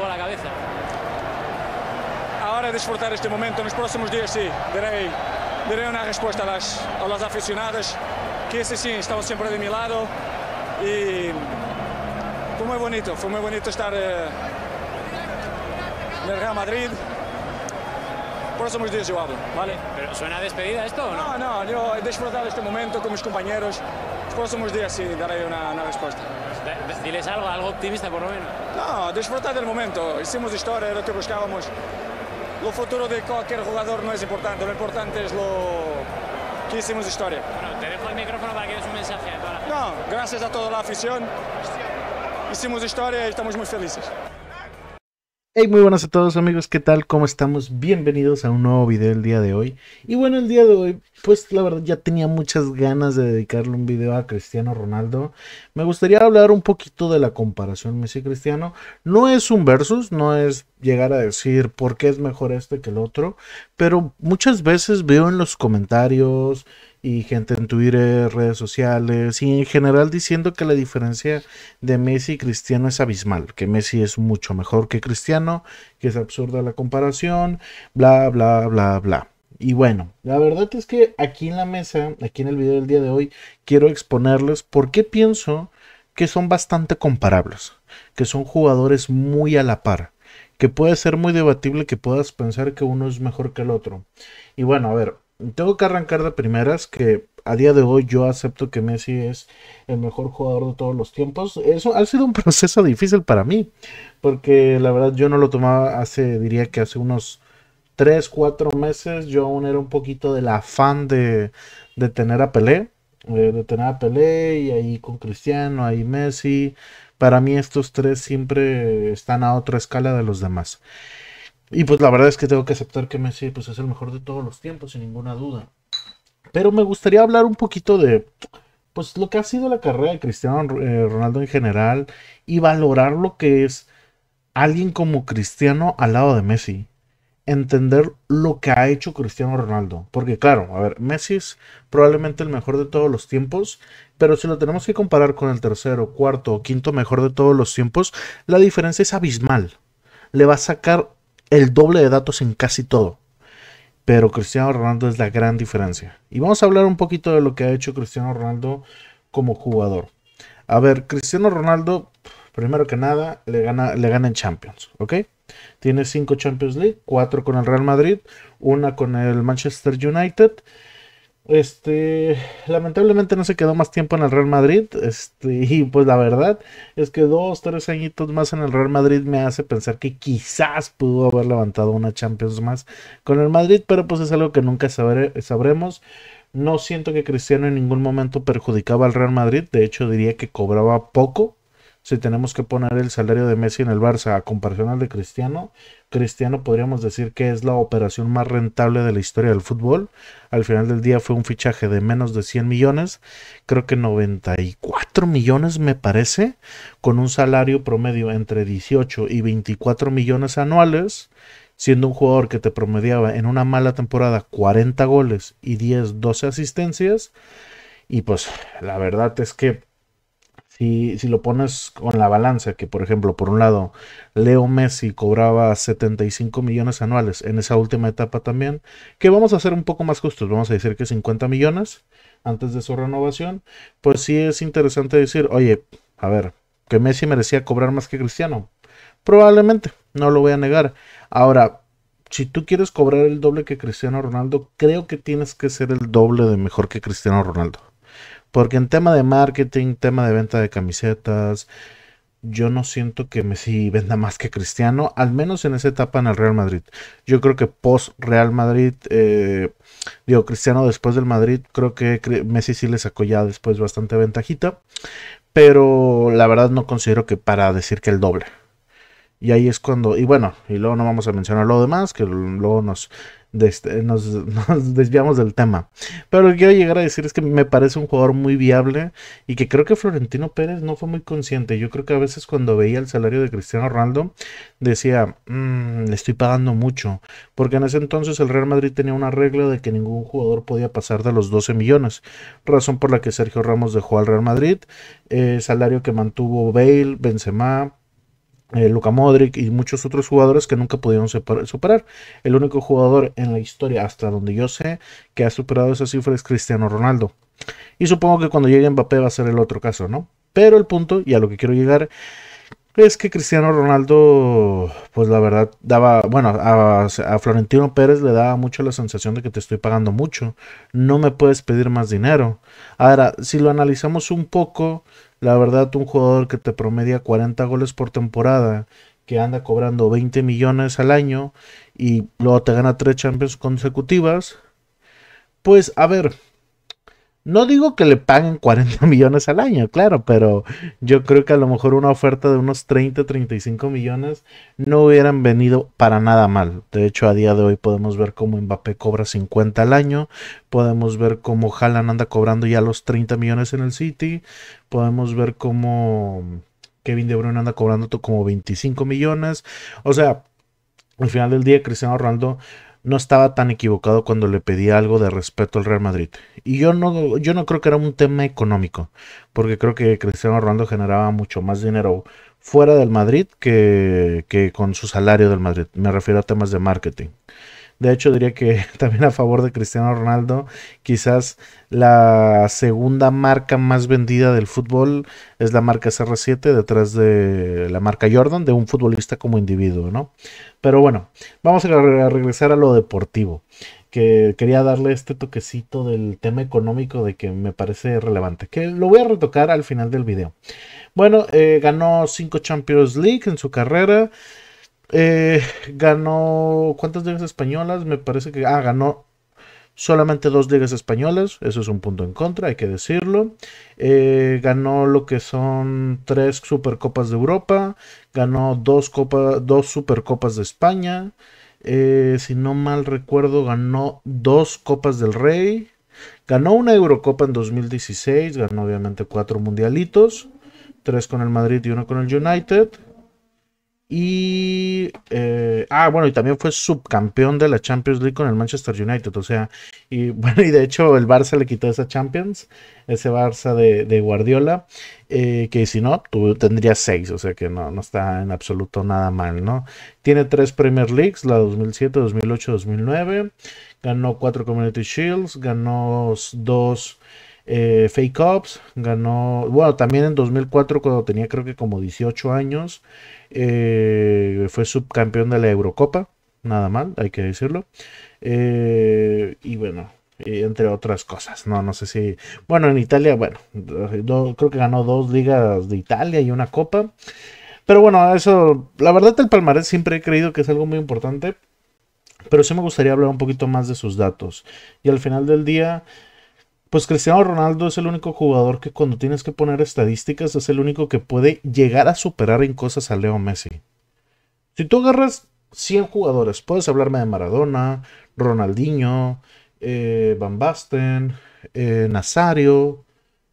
a la cabeza. Ahora disfrutar este momento, en los próximos días sí, daré, daré una respuesta a las, a las aficionadas, que ese sí, estaban siempre de mi lado y fue muy bonito, fue muy bonito estar eh, en el Real Madrid. Próximos días yo hablo, ¿vale? ¿Pero suena despedida esto o no? No, no, yo he disfrutado este momento con mis compañeros. Los próximos días sí daré una respuesta. Diles algo, algo optimista por lo menos. No, disfrutar del momento. Hicimos historia, lo que buscábamos. Lo futuro de cualquier jugador no es importante, lo importante es lo que hicimos historia. Bueno, te dejo el micrófono para que un mensaje No, gracias a toda la afición. Hicimos historia y estamos muy felices. Hey, muy buenas a todos amigos, ¿qué tal? ¿Cómo estamos? Bienvenidos a un nuevo video el día de hoy. Y bueno, el día de hoy, pues la verdad ya tenía muchas ganas de dedicarle un video a Cristiano Ronaldo. Me gustaría hablar un poquito de la comparación Messi-Cristiano. No es un versus, no es llegar a decir por qué es mejor este que el otro, pero muchas veces veo en los comentarios, y gente en Twitter, redes sociales y en general diciendo que la diferencia de Messi y Cristiano es abismal, que Messi es mucho mejor que Cristiano, que es absurda la comparación, bla, bla, bla, bla. Y bueno, la verdad es que aquí en la mesa, aquí en el video del día de hoy, quiero exponerles por qué pienso que son bastante comparables, que son jugadores muy a la par, que puede ser muy debatible que puedas pensar que uno es mejor que el otro. Y bueno, a ver, tengo que arrancar de primeras que a día de hoy yo acepto que Messi es el mejor jugador de todos los tiempos. Eso ha sido un proceso difícil para mí, porque la verdad yo no lo tomaba hace, diría que hace unos 3, 4 meses, yo aún era un poquito del afán de, tener a Pelé, eh, de tener a Pelé y ahí con Cristiano, ahí Messi. Para mí estos tres siempre están a otra escala de los demás. Y pues la verdad es que tengo que aceptar que Messi pues, es el mejor de todos los tiempos, sin ninguna duda. Pero me gustaría hablar un poquito de pues lo que ha sido la carrera de Cristiano eh, Ronaldo en general y valorar lo que es alguien como Cristiano al lado de Messi. Entender lo que ha hecho Cristiano Ronaldo. Porque claro, a ver, Messi es probablemente el mejor de todos los tiempos, pero si lo tenemos que comparar con el tercero, cuarto o quinto mejor de todos los tiempos, la diferencia es abismal. Le va a sacar el doble de datos en casi todo. Pero Cristiano Ronaldo es la gran diferencia. Y vamos a hablar un poquito de lo que ha hecho Cristiano Ronaldo como jugador. A ver, Cristiano Ronaldo, primero que nada, le gana, le en Champions, ¿ok? Tiene cinco Champions League, cuatro con el Real Madrid, una con el Manchester United este, lamentablemente no se quedó más tiempo en el Real Madrid. Este, y pues la verdad es que dos, tres añitos más en el Real Madrid me hace pensar que quizás pudo haber levantado una Champions más con el Madrid, pero pues es algo que nunca sabremos. No siento que Cristiano en ningún momento perjudicaba al Real Madrid, de hecho diría que cobraba poco si tenemos que poner el salario de Messi en el Barça a comparación de Cristiano, Cristiano podríamos decir que es la operación más rentable de la historia del fútbol. Al final del día fue un fichaje de menos de 100 millones, creo que 94 millones me parece, con un salario promedio entre 18 y 24 millones anuales, siendo un jugador que te promediaba en una mala temporada 40 goles y 10, 12 asistencias. Y pues la verdad es que si, si lo pones con la balanza, que por ejemplo, por un lado, Leo Messi cobraba 75 millones anuales en esa última etapa también, que vamos a ser un poco más justos, vamos a decir que 50 millones antes de su renovación, pues sí es interesante decir, oye, a ver, que Messi merecía cobrar más que Cristiano. Probablemente, no lo voy a negar. Ahora, si tú quieres cobrar el doble que Cristiano Ronaldo, creo que tienes que ser el doble de mejor que Cristiano Ronaldo. Porque en tema de marketing, tema de venta de camisetas, yo no siento que Messi venda más que Cristiano, al menos en esa etapa en el Real Madrid. Yo creo que post Real Madrid, eh, digo, Cristiano después del Madrid, creo que Messi sí le sacó ya después bastante ventajita, pero la verdad no considero que para decir que el doble. Y ahí es cuando, y bueno, y luego no vamos a mencionar lo demás, que luego nos, desviamos del tema. Pero lo que quiero llegar a decir es que me parece un jugador muy viable y que creo que Florentino Pérez no fue muy consciente. Yo creo que a veces cuando veía el salario de Cristiano Ronaldo decía, mm, estoy pagando mucho. Porque en ese entonces el Real Madrid tenía una regla de que ningún jugador podía pasar de los 12 millones. Razón por la que Sergio Ramos dejó al Real Madrid. Eh, salario que mantuvo Bale, Benzema eh, Luca Modric y muchos otros jugadores que nunca pudieron superar. El único jugador en la historia, hasta donde yo sé, que ha superado esa cifra es Cristiano Ronaldo. Y supongo que cuando llegue Mbappé va a ser el otro caso, ¿no? Pero el punto, y a lo que quiero llegar, es que Cristiano Ronaldo, pues la verdad, daba, bueno, a, a, Florentino Pérez le daba mucho la sensación de que te estoy pagando mucho, no me puedes pedir más dinero. Ahora, si lo analizamos un poco, la verdad, un jugador que te promedia 40 goles por temporada, que anda cobrando 20 millones al año y luego te gana tres Champions consecutivas, pues a ver, no digo que le paguen 40 millones al año, claro, pero yo creo que a lo mejor una oferta de unos 30, 35 millones no hubieran venido para nada mal. De hecho, a día de hoy podemos ver cómo Mbappé cobra 50 al año, podemos ver cómo Haaland anda cobrando ya los 30 millones en el City, podemos ver cómo Kevin De Bruyne anda cobrando como 25 millones. O sea, al final del día Cristiano Ronaldo no estaba tan equivocado cuando le pedía algo de respeto al Real Madrid. Y yo no, yo no creo que era un tema económico, porque creo que Cristiano Ronaldo generaba mucho más dinero fuera del Madrid que, que con su salario del Madrid. Me refiero a temas de marketing. De hecho, diría que también a favor de Cristiano Ronaldo, quizás la segunda marca más vendida del fútbol es la marca CR7, detrás de la marca Jordan, de un futbolista como individuo, ¿no? Pero bueno, vamos a regresar a lo deportivo, que quería darle este toquecito del tema económico de que me parece relevante, que lo voy a retocar al final del video. Bueno, eh, ganó cinco Champions League en su carrera. Eh, ganó. ¿Cuántas ligas españolas? Me parece que. Ah, ganó solamente dos ligas españolas. Eso es un punto en contra, hay que decirlo. Eh, ganó lo que son tres Supercopas de Europa. Ganó dos, dos Supercopas de España. Eh, si no mal recuerdo, ganó dos Copas del Rey. Ganó una Eurocopa en 2016. Ganó obviamente cuatro mundialitos. Tres con el Madrid y uno con el United. Y. Eh, ah, bueno, y también fue subcampeón de la Champions League con el Manchester United. O sea, y bueno, y de hecho el Barça le quitó esa Champions, ese Barça de, Guardiola, eh, que si no, tendría tendrías seis. O sea que no, no está en absoluto nada mal, ¿no? Tiene tres Premier Leagues: la 2007, 2008, 2009. Ganó cuatro Community Shields, ganó dos eh, Fake Ops, ganó, bueno, también en 2004 cuando tenía creo que como 18 años, eh, fue subcampeón de la Eurocopa, nada mal, hay que decirlo. Eh, y bueno, entre otras cosas, no, no sé si, bueno, en Italia, bueno, creo que ganó dos ligas de Italia y una copa. Pero bueno, eso, la verdad el palmarés siempre he creído que es algo muy importante. Pero sí me gustaría hablar un poquito más de sus datos. Y al final del día, pues Cristiano Ronaldo es el único jugador que cuando tienes que poner estadísticas es el único que puede llegar a superar en cosas a Leo Messi. Si tú agarras 100 jugadores, puedes hablarme de Maradona, Ronaldinho, eh, Van Basten, eh, Nazario,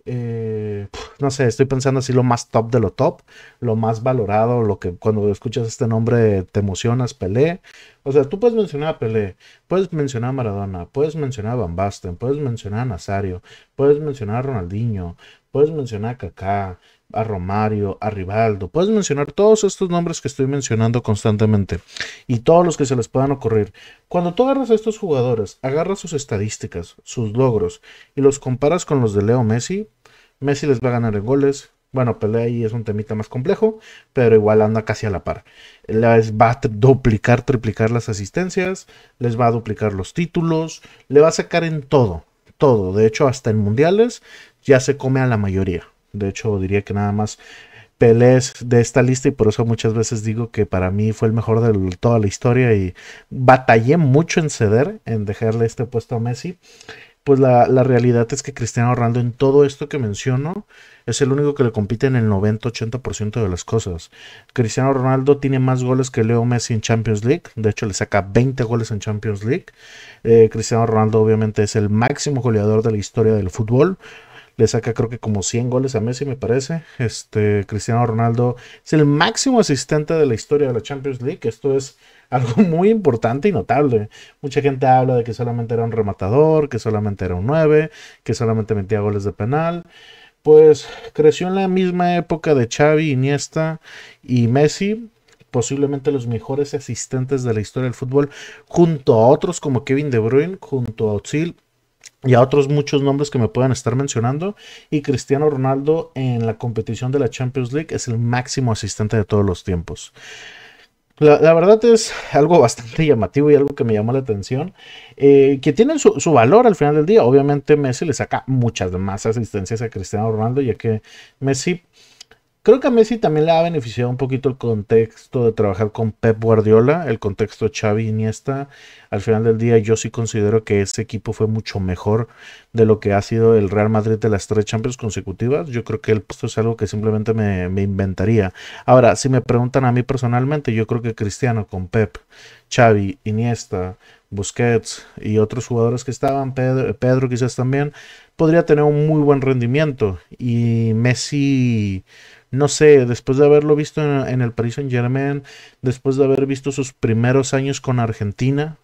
eh, no sé, estoy pensando así lo más top de lo top, lo más valorado, lo que cuando escuchas este nombre te emocionas, Pelé. O sea, tú puedes mencionar a Pelé, puedes mencionar a Maradona, puedes mencionar a Van Basten, puedes mencionar a Nazario, puedes mencionar a Ronaldinho, puedes mencionar a Kaká, a Romario, a Rivaldo. Puedes mencionar todos estos nombres que estoy mencionando constantemente y todos los que se les puedan ocurrir. Cuando tú agarras a estos jugadores, agarras sus estadísticas, sus logros y los comparas con los de Leo Messi, Messi les va a ganar en goles. Bueno, pelea ahí es un temita más complejo, pero igual anda casi a la par. Les va a duplicar, triplicar las asistencias, les va a duplicar los títulos, le va a sacar en todo, todo. De hecho, hasta en mundiales ya se come a la mayoría. De hecho, diría que nada más Pelé de esta lista y por eso muchas veces digo que para mí fue el mejor de toda la historia y batallé mucho en ceder, en dejarle este puesto a Messi. Pues la, realidad es que Cristiano Ronaldo en todo esto que menciono es el único que le compite en el 90-80% de las cosas. Cristiano Ronaldo tiene más goles que Leo Messi en Champions League. De hecho, le saca 20 goles en Champions League. Eh, Cristiano Ronaldo obviamente es el máximo goleador de la historia del fútbol. Le saca creo que como 100 goles a Messi, me parece. Este, Cristiano Ronaldo es el máximo asistente de la historia de la Champions League. Esto es algo muy importante y notable. Mucha gente habla de que solamente era un rematador, que solamente era un 9, que solamente metía goles de penal. Pues creció en la misma época de Xavi, Iniesta y Messi, posiblemente los mejores asistentes de la historia del fútbol, junto a otros como Kevin De Bruyne, junto a Otsil y a otros muchos nombres que me puedan estar mencionando. Y Cristiano Ronaldo en la competición de la Champions League es el máximo asistente de todos los tiempos. La, verdad es algo bastante llamativo y algo que me llamó la atención, eh, que tienen su, su, valor al final del día. Obviamente Messi le saca muchas más asistencias a Cristiano Ronaldo, ya que Messi Creo que a Messi también le ha beneficiado un poquito el contexto de trabajar con Pep Guardiola, el contexto Xavi Iniesta. Al final del día yo sí considero que este equipo fue mucho mejor de lo que ha sido el Real Madrid de las tres Champions consecutivas. Yo creo que el puesto es algo que simplemente me inventaría. Ahora, si me preguntan a mí personalmente, yo creo que Cristiano con Pep. Xavi, Iniesta, Busquets y otros jugadores que estaban, Pedro, Pedro quizás también, podría tener un muy buen rendimiento. Y Messi, no sé, después de haberlo visto en, en el Paris Saint Germain, después de haber visto sus primeros años con Argentina,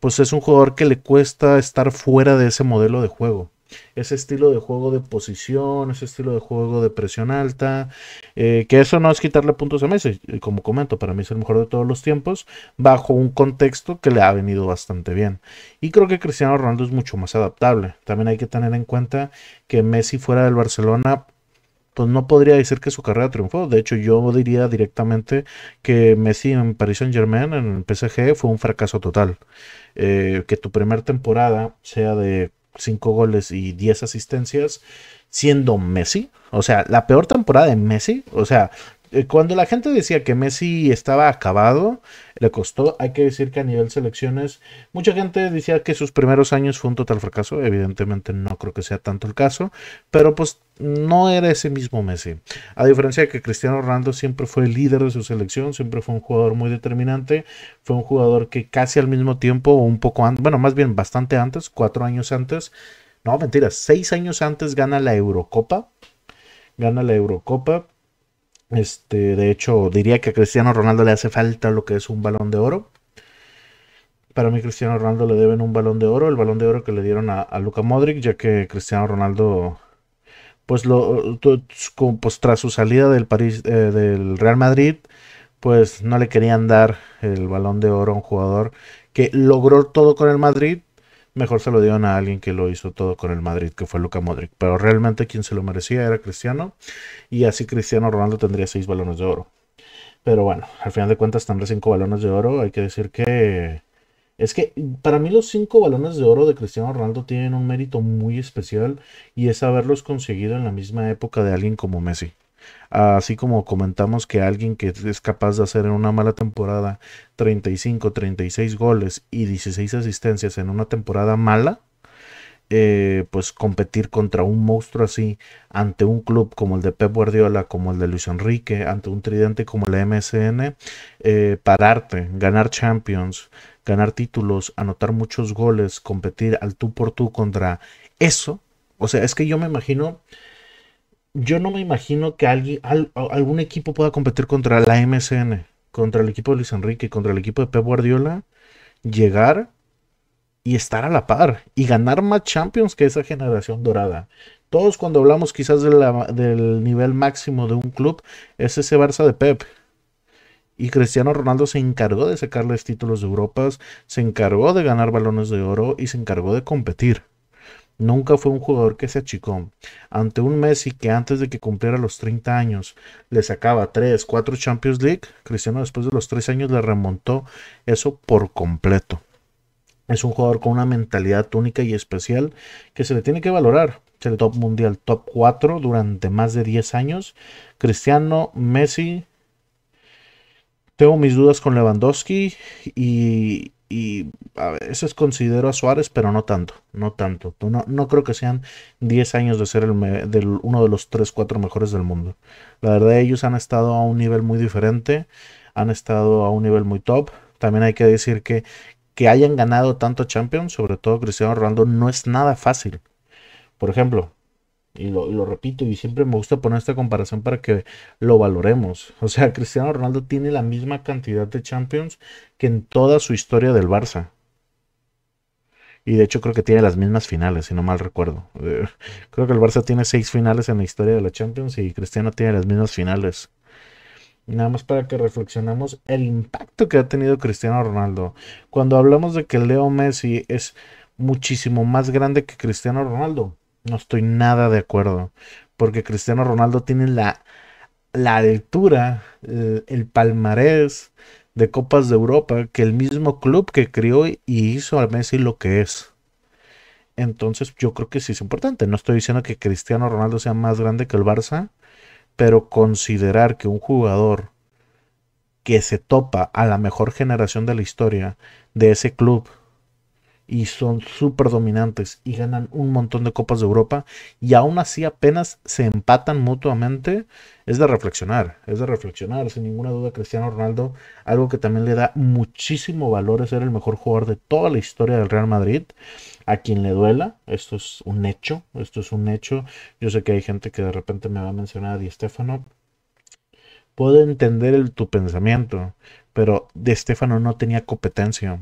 pues es un jugador que le cuesta estar fuera de ese modelo de juego ese estilo de juego de posición, ese estilo de juego de presión alta, eh, que eso no es quitarle puntos a Messi, como comento, para mí es el mejor de todos los tiempos, bajo un contexto que le ha venido bastante bien. Y creo que Cristiano Ronaldo es mucho más adaptable. También hay que tener en cuenta que Messi fuera del Barcelona pues no podría decir que su carrera triunfó. De hecho, yo diría directamente que Messi en Paris Saint Germain, en el PSG, fue un fracaso total. Eh, que tu primera temporada sea de 5 goles y 10 asistencias, siendo Messi. O sea, la peor temporada de Messi. O sea, eh, cuando la gente decía que Messi estaba acabado, le costó, hay que decir que a nivel selecciones, mucha gente decía que sus primeros años fue un total fracaso, evidentemente no creo que sea tanto el caso, pero pues no era ese mismo Messi. A diferencia de que Cristiano Ronaldo siempre fue el líder de su selección, siempre fue un jugador muy determinante, fue un jugador que casi al mismo tiempo, o un poco antes, bueno, más bien bastante antes, cuatro años antes, no, mentiras, seis años antes gana la Eurocopa, gana la Eurocopa este, de hecho, diría que a Cristiano Ronaldo le hace falta lo que es un balón de oro. Para mí, Cristiano Ronaldo le deben un balón de oro, el balón de oro que le dieron a, Luca Modric, ya que Cristiano Ronaldo, pues, lo, pues tras su salida del, París, eh, del Real Madrid, pues no le querían dar el balón de oro a un jugador que logró todo con el Madrid, mejor se lo dieron a alguien que lo hizo todo con el Madrid, que fue Luca Modric. Pero realmente quien se lo merecía era Cristiano, y así Cristiano Ronaldo tendría seis balones de oro. Pero bueno, al final de cuentas tendrá cinco balones de oro. Hay que decir que. Es que para mí los cinco balones de oro de Cristiano Ronaldo tienen un mérito muy especial y es haberlos conseguido en la misma época de alguien como Messi. Así como comentamos que alguien que es capaz de hacer en una mala temporada 35, 36 goles y 16 asistencias en una temporada mala, eh, pues competir contra un monstruo así, ante un club como el de Pep Guardiola, como el de Luis Enrique, ante un tridente como el MSN, eh, pararte, ganar Champions, ganar títulos, anotar muchos goles, competir al tú por tú contra eso. O sea, es que yo me imagino yo no me imagino que alguien, algún equipo pueda competir contra la MSN, contra el equipo de Luis Enrique, contra el equipo de Pep Guardiola, llegar y estar a la par y ganar más Champions que esa generación dorada. Todos cuando hablamos quizás del nivel máximo de un club es ese Barça de Pep. Y Cristiano Ronaldo se encargó de sacarles títulos de Europas, se encargó de ganar balones de oro y se encargó de competir. Nunca fue un jugador que se achicó. Ante un Messi que antes de que cumpliera los 30 años le sacaba 3, 4 Champions League, Cristiano después de los 3 años le remontó eso por completo. Es un jugador con una mentalidad única y especial que se le tiene que valorar. Se le top mundial, top 4 durante más de 10 años. Cristiano, Messi. Tengo mis dudas con Lewandowski y, y a es considero a Suárez, pero no tanto, no tanto. No, no creo que sean 10 años de ser el uno de los 3, 4 mejores del mundo. La verdad, ellos han estado a un nivel muy diferente, han estado a un nivel muy top. También hay que decir que que hayan ganado tanto Champions, sobre todo Cristiano Ronaldo, no es nada fácil. Por ejemplo, y lo, repito, y siempre me gusta poner esta comparación para que lo valoremos. O sea, Cristiano Ronaldo tiene la misma cantidad de Champions que en toda su historia del Barça. Y de hecho creo que tiene las mismas finales, si no mal recuerdo. Eh, creo que el Barça tiene seis finales en la historia de la Champions y Cristiano tiene las mismas finales. Nada más para que reflexionemos el impacto que ha tenido Cristiano Ronaldo. Cuando hablamos de que Leo Messi es muchísimo más grande que Cristiano Ronaldo, no estoy nada de acuerdo. Porque Cristiano Ronaldo tiene la, la altura, el, palmarés de Copas de Europa que el mismo club que crió y hizo al Messi lo que es. Entonces yo creo que sí es importante. No estoy diciendo que Cristiano Ronaldo sea más grande que el Barça, pero considerar que un jugador que se topa a la mejor generación de la historia de ese club y son súper dominantes y ganan un montón de Copas de Europa y aún así apenas se empatan mutuamente, es de reflexionar, es de reflexionar, sin ninguna duda Cristiano Ronaldo, algo que también le da muchísimo valor es ser el mejor jugador de toda la historia del Real Madrid, a quien le duela, esto es un hecho, esto es un hecho, yo sé que hay gente que de repente me va a mencionar a Di Stefano, puedo entender el, tu pensamiento, pero de Stefano no tenía competencia.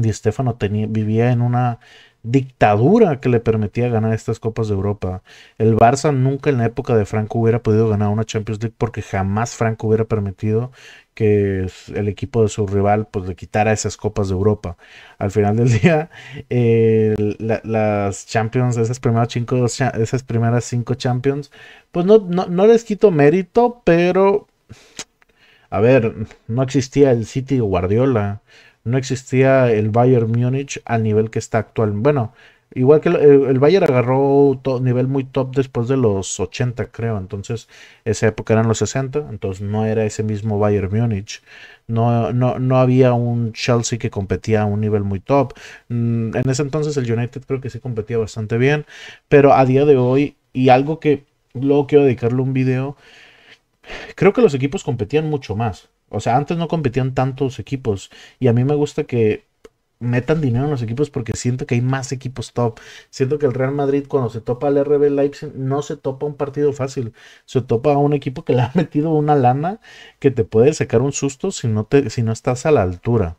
Di Stefano vivía en una dictadura que le permitía ganar estas Copas de Europa. El Barça nunca en la época de Franco hubiera podido ganar una Champions League porque jamás Franco hubiera permitido que el equipo de su rival pues, le quitara esas Copas de Europa. Al final del día, las Champions, esas primeras cinco, esas primeras cinco Champions, pues no, no, no les quito mérito, pero... A ver, no existía el City Guardiola no existía el Bayern Múnich al nivel que está actual. Bueno, igual que eh, el, Bayern agarró un nivel muy top después de los 80, creo. Entonces, esa época eran los 60, entonces no era ese mismo Bayern Múnich. No, no, no había un Chelsea que competía a un nivel muy top. Mm, en ese entonces el United creo que sí competía bastante bien, pero a día de hoy, y algo que luego quiero dedicarle un video, creo que los equipos competían mucho más. O sea, antes no competían tantos equipos y a mí me gusta que metan dinero en los equipos porque siento que hay más equipos top. Siento que el Real Madrid cuando se topa al RB Leipzig no se topa un partido fácil, se topa a un equipo que le ha metido una lana que te puede sacar un susto si no, te, si no estás a la altura.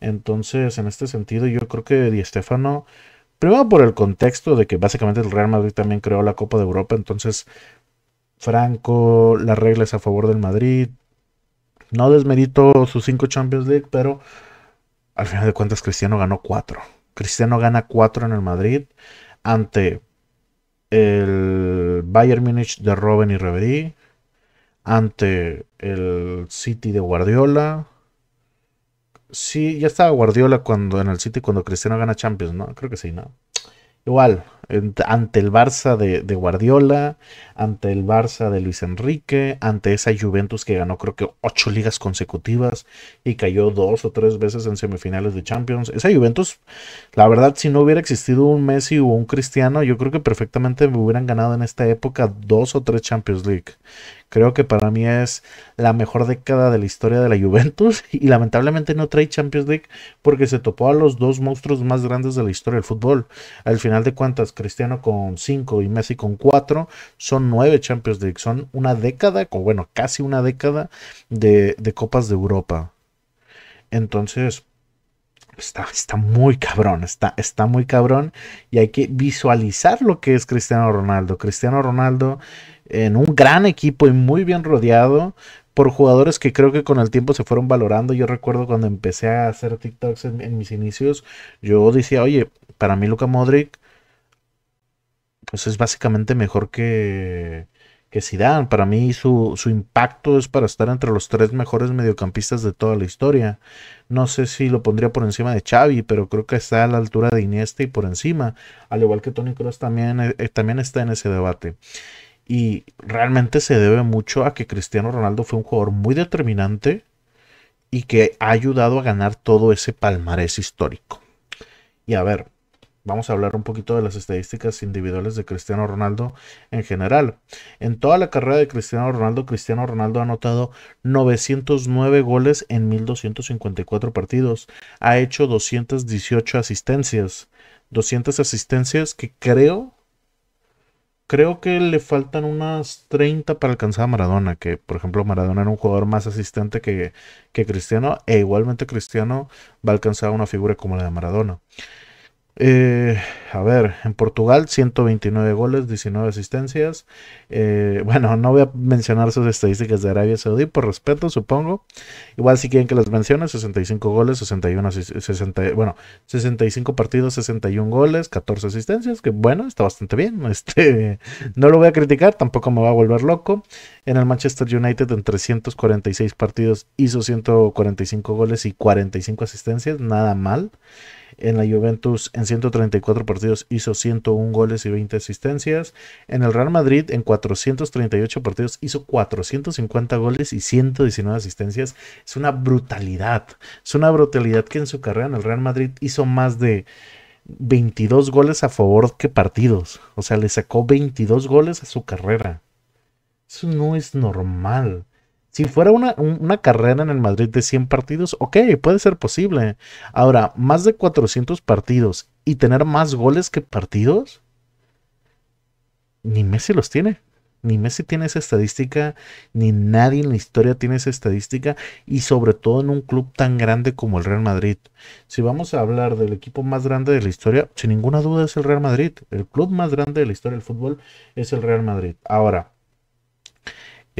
Entonces, en este sentido, yo creo que Di Stefano, primero por el contexto de que básicamente el Real Madrid también creó la Copa de Europa, entonces Franco, las reglas a favor del Madrid, no desmerito sus cinco Champions League, pero al final de cuentas Cristiano ganó cuatro. Cristiano gana cuatro en el Madrid ante el Bayern Múnich de Robben y Reverie, ante el City de Guardiola. Sí, ya estaba Guardiola cuando en el City cuando Cristiano gana Champions, ¿no? Creo que sí, ¿no? Igual, ante el Barça de, Guardiola, ante el Barça de Luis Enrique, ante esa Juventus que ganó creo que ocho ligas consecutivas y cayó dos o tres veces en semifinales de Champions. Esa Juventus, la verdad, si no hubiera existido un Messi o un Cristiano, yo creo que perfectamente me hubieran ganado en esta época dos o tres Champions League. Creo que para mí es la mejor década de la historia de la Juventus y lamentablemente no trae Champions League porque se topó a los dos monstruos más grandes de la historia del fútbol. Al final de cuentas, Cristiano con 5 y Messi con 4 son 9 Champions League, son una década, o bueno, casi una década de, de Copas de Europa. Entonces, está, muy cabrón, está, está muy cabrón y hay que visualizar lo que es Cristiano Ronaldo. Cristiano Ronaldo en un gran equipo y muy bien rodeado por jugadores que creo que con el tiempo se fueron valorando. Yo recuerdo cuando empecé a hacer TikToks en, en mis inicios, yo decía, oye, para mí Luca Modric pues es básicamente mejor que que Zidane. Para mí su, impacto es para estar entre los tres mejores mediocampistas de toda la historia. No sé si lo pondría por encima de Xavi, pero creo que está a la altura de Iniesta y por encima. Al igual que Tony Kroos también, eh, eh, también está en ese debate. Y realmente se debe mucho a que Cristiano Ronaldo fue un jugador muy determinante y que ha ayudado a ganar todo ese palmarés histórico. Y a ver, Vamos a hablar un poquito de las estadísticas individuales de Cristiano Ronaldo en general. En toda la carrera de Cristiano Ronaldo, Cristiano Ronaldo ha anotado 909 goles en 1254 partidos. Ha hecho 218 asistencias. 200 asistencias que creo creo que le faltan unas 30 para alcanzar a Maradona, que por ejemplo Maradona era un jugador más asistente que, que Cristiano, e igualmente Cristiano va a alcanzar una figura como la de Maradona. Eh, a ver, en Portugal 129 goles, 19 asistencias. Eh, bueno, no voy a mencionar sus estadísticas de Arabia Saudí por respeto, supongo. Igual si quieren que las mencione, 65 goles, 61 60, bueno, 65 partidos, 61 goles, 14 asistencias, que bueno, está bastante bien. Este, no lo voy a criticar, tampoco me va a volver loco. En el Manchester United en 346 partidos hizo 145 goles y 45 asistencias, nada mal. En la Juventus en 134 partidos hizo 101 goles y 20 asistencias. En el Real Madrid en 438 partidos hizo 450 goles y 119 asistencias. Es una brutalidad. Es una brutalidad que en su carrera en el Real Madrid hizo más de 22 goles a favor que partidos. O sea, le sacó 22 goles a su carrera. Eso no es normal. Si fuera una, carrera en el Madrid de 100 partidos, ok, puede ser posible. Ahora, más de 400 partidos y tener más goles que partidos, ni Messi los tiene. Ni Messi tiene esa estadística, ni nadie en la historia tiene esa estadística, y sobre todo en un club tan grande como el Real Madrid. Si vamos a hablar del equipo más grande de la historia, sin ninguna duda es el Real Madrid. El club más grande de la historia del fútbol es el Real Madrid. Ahora,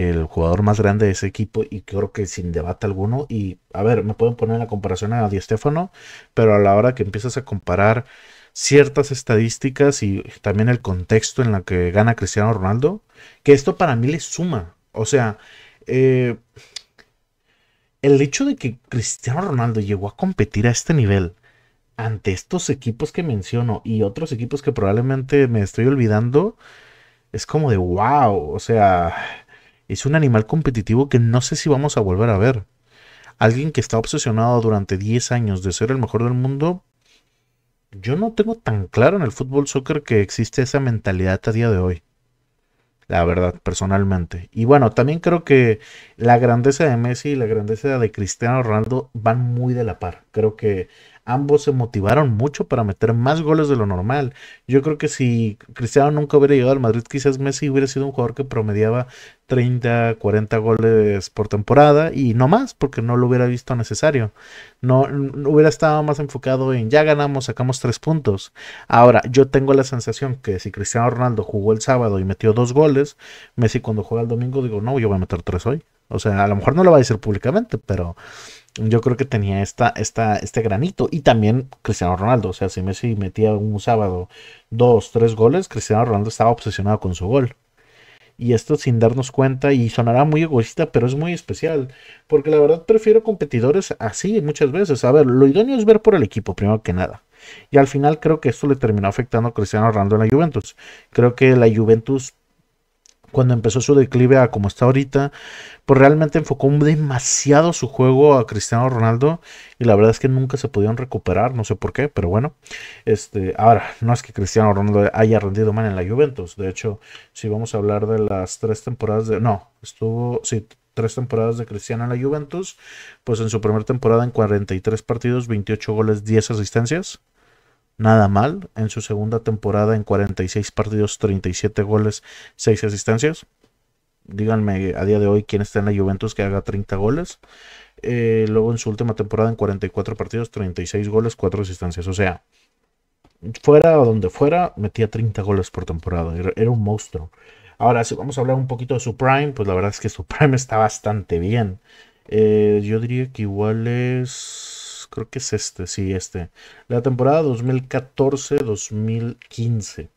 el jugador más grande de ese equipo y creo que sin debate alguno. Y a ver, me pueden poner la comparación a Di Stéfano. pero a la hora que empiezas a comparar ciertas estadísticas y también el contexto en la que gana Cristiano Ronaldo, que esto para mí le suma. O sea, eh, el hecho de que Cristiano Ronaldo llegó a competir a este nivel ante estos equipos que menciono y otros equipos que probablemente me estoy olvidando, es como de wow, o sea, es un animal competitivo que no sé si vamos a volver a ver. Alguien que está obsesionado durante 10 años de ser el mejor del mundo, yo no tengo tan claro en el fútbol soccer que existe esa mentalidad a día de hoy. La verdad, personalmente. Y bueno, también creo que la grandeza de Messi y la grandeza de Cristiano Ronaldo van muy de la par. Creo que ambos se motivaron mucho para meter más goles de lo normal. Yo creo que si Cristiano nunca hubiera llegado al Madrid, quizás Messi hubiera sido un jugador que promediaba 30, 40 goles por temporada y no más, porque no lo hubiera visto necesario. No, hubiera estado más enfocado en ya ganamos, sacamos tres puntos. Ahora, yo tengo la sensación que si Cristiano Ronaldo jugó el sábado y metió dos goles, Messi cuando juega el domingo digo, no, yo voy a meter tres hoy. O sea, a lo mejor no lo va a decir públicamente, pero yo creo que tenía esta, este granito. Y también Cristiano Ronaldo. O sea, si Messi metía un sábado dos, tres goles, Cristiano Ronaldo estaba obsesionado con su gol. Y esto sin darnos cuenta, y sonará muy egoísta, pero es muy especial. Porque la verdad prefiero competidores así muchas veces. A ver, lo idóneo es ver por el equipo, primero que nada. Y al final creo que esto le terminó afectando a Cristiano Ronaldo en la Juventus. Creo que la Juventus cuando empezó su declive a como está ahorita, pues realmente enfocó demasiado su juego a Cristiano Ronaldo y la verdad es que nunca se pudieron recuperar, no sé por qué, pero bueno, este, ahora no es que Cristiano Ronaldo haya rendido mal en la Juventus, de hecho, si vamos a hablar de las tres temporadas de, no, estuvo, sí, tres temporadas de Cristiano en la Juventus, pues en su primera temporada en 43 partidos, 28 goles, 10 asistencias nada mal en su segunda temporada en 46 partidos, 37 goles, 6 asistencias. Díganme a día de hoy quién está en la Juventus que haga 30 goles. Eh, luego en su última temporada en 44 partidos, 36 goles, 4 asistencias. O sea, fuera o donde fuera, metía 30 goles por temporada. Era, un monstruo. Ahora, si vamos a hablar un poquito de su prime, pues la verdad es que su prime está bastante bien. Eh, yo diría que igual es creo que es este, sí, este. La temporada 2014-2015.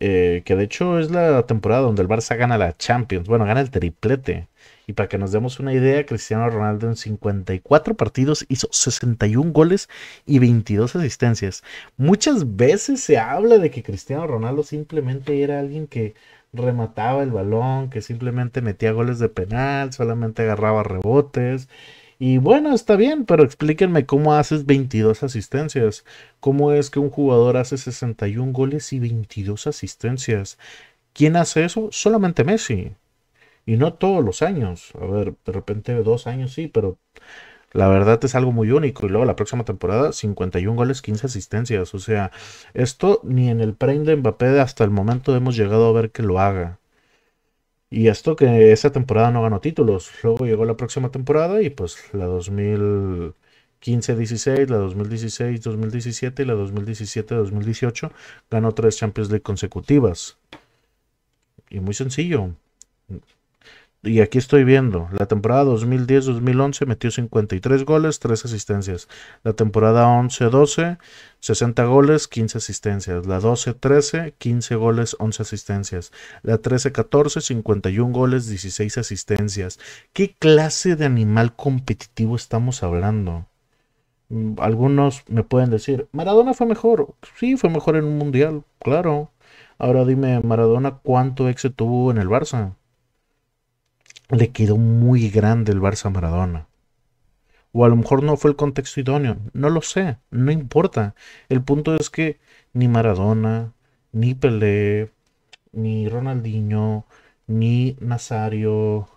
Eh, que de hecho es la temporada donde el Barça gana la Champions. Bueno, gana el triplete. Y para que nos demos una idea, Cristiano Ronaldo en 54 partidos hizo 61 goles y 22 asistencias. Muchas veces se habla de que Cristiano Ronaldo simplemente era alguien que remataba el balón, que simplemente metía goles de penal, solamente agarraba rebotes y bueno, está bien, pero explíquenme cómo haces 22 asistencias. ¿Cómo es que un jugador hace 61 goles y 22 asistencias? ¿Quién hace eso? Solamente Messi. Y no todos los años. A ver, de repente dos años sí, pero la verdad es algo muy único. Y luego la próxima temporada, 51 goles, 15 asistencias. O sea, esto ni en el prime de Mbappé hasta el momento hemos llegado a ver que lo haga. Y esto que esa temporada no ganó títulos. Luego llegó la próxima temporada y pues la 2015-16, la 2016-2017 y la 2017-2018 ganó tres Champions League consecutivas. Y muy sencillo y aquí estoy viendo, la temporada 2010-2011 metió 53 goles, 3 asistencias. La temporada 11-12, 60 goles, 15 asistencias. La 12-13, 15 goles, 11 asistencias. La 13-14, 51 goles, 16 asistencias. ¿Qué clase de animal competitivo estamos hablando? Mm, algunos me pueden decir, Maradona fue mejor. Sí, fue mejor en un mundial, claro. Ahora dime, Maradona, ¿cuánto éxito tuvo en el Barça? le quedó muy grande el Barça Maradona. O a lo mejor no fue el contexto idóneo, no lo sé, no importa. El punto es que ni Maradona, ni Pelé, ni Ronaldinho, ni Nazario,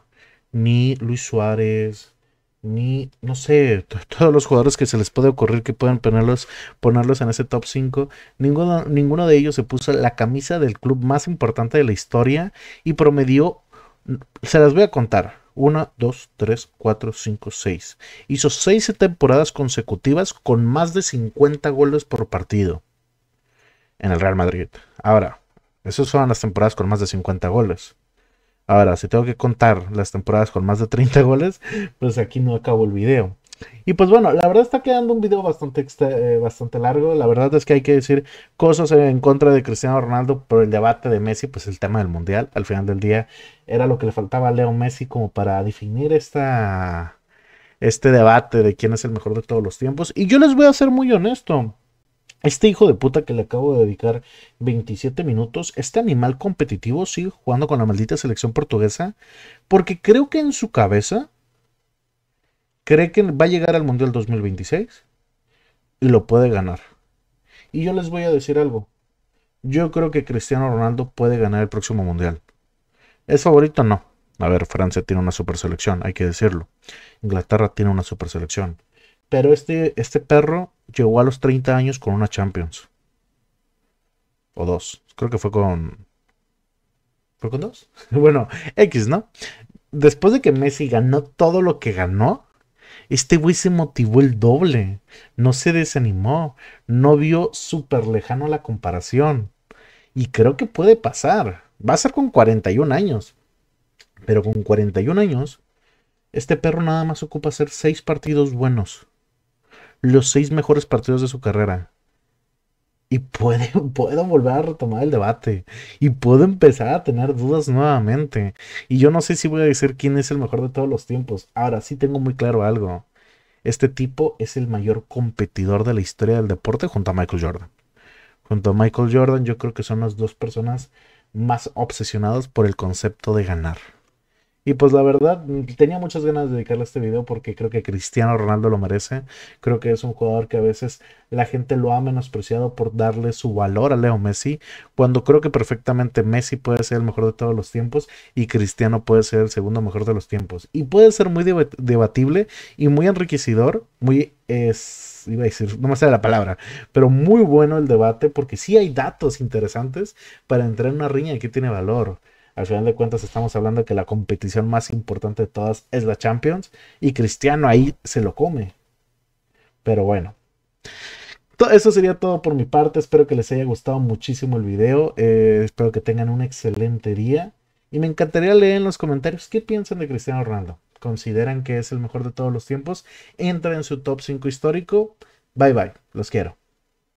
ni Luis Suárez, ni, no sé, todos los jugadores que se les puede ocurrir que puedan ponerlos, ponerlos en ese top 5, ninguno, ninguno de ellos se puso la camisa del club más importante de la historia y promedió se las voy a contar. 1, 2, 3, 4, 5, 6. Hizo 6 temporadas consecutivas con más de 50 goles por partido en el Real Madrid. Ahora, esas son las temporadas con más de 50 goles. Ahora, si tengo que contar las temporadas con más de 30 goles, pues aquí no acabo el video. Y pues bueno, la verdad está quedando un video bastante, eh, bastante largo. La verdad es que hay que decir cosas en contra de Cristiano Ronaldo Pero el debate de Messi, pues el tema del mundial. Al final del día era lo que le faltaba a Leo Messi como para definir esta, este debate de quién es el mejor de todos los tiempos. Y yo les voy a ser muy honesto. Este hijo de puta que le acabo de dedicar 27 minutos, este animal competitivo sigue jugando con la maldita selección portuguesa, porque creo que en su cabeza cree que va a llegar al Mundial 2026 y lo puede ganar. Y yo les voy a decir algo. Yo creo que Cristiano Ronaldo puede ganar el próximo Mundial. ¿Es favorito? No. A ver, Francia tiene una super selección, hay que decirlo. Inglaterra tiene una super selección. Pero este, este perro llegó a los 30 años con una Champions. O dos. Creo que fue con. ¿Fue con dos? bueno, X, ¿no? Después de que Messi ganó todo lo que ganó, este güey se motivó el doble, no se desanimó, no vio súper lejano la comparación. Y creo que puede pasar. Va a ser con 41 años. Pero con 41 años, este perro nada más ocupa hacer 6 partidos buenos. Los seis mejores partidos de su carrera y puede, puedo volver a retomar el debate y puedo empezar a tener dudas nuevamente. Y yo no sé si voy a decir quién es el mejor de todos los tiempos. Ahora sí tengo muy claro algo. Este tipo es el mayor competidor de la historia del deporte junto a Michael Jordan. Junto a Michael Jordan yo creo que son las dos personas más obsesionadas por el concepto de ganar. Y pues la verdad, mm, tenía muchas ganas de dedicarle a este video porque creo que Cristiano Ronaldo lo merece. Creo que es un jugador que a veces la gente lo ha menospreciado por darle su valor a Leo Messi, cuando creo que perfectamente Messi puede ser el mejor de todos los tiempos y Cristiano puede ser el segundo mejor de los tiempos. Y puede ser muy debatible y muy enriquecedor, muy... Es, iba a decir, no me sale la palabra, pero muy bueno el debate porque sí hay datos interesantes para entrar en una riña que tiene valor. Al final de cuentas estamos hablando de que la competición más importante de todas es la Champions y Cristiano ahí se lo come. Pero bueno. Eso sería todo por mi parte. Espero que les haya gustado muchísimo el video. Eh, espero que tengan un excelente día. Y me encantaría leer en los comentarios qué piensan de Cristiano Ronaldo. ¿Consideran que es el mejor de todos los tiempos? ¿Entra en su top 5 histórico? Bye bye. Los quiero.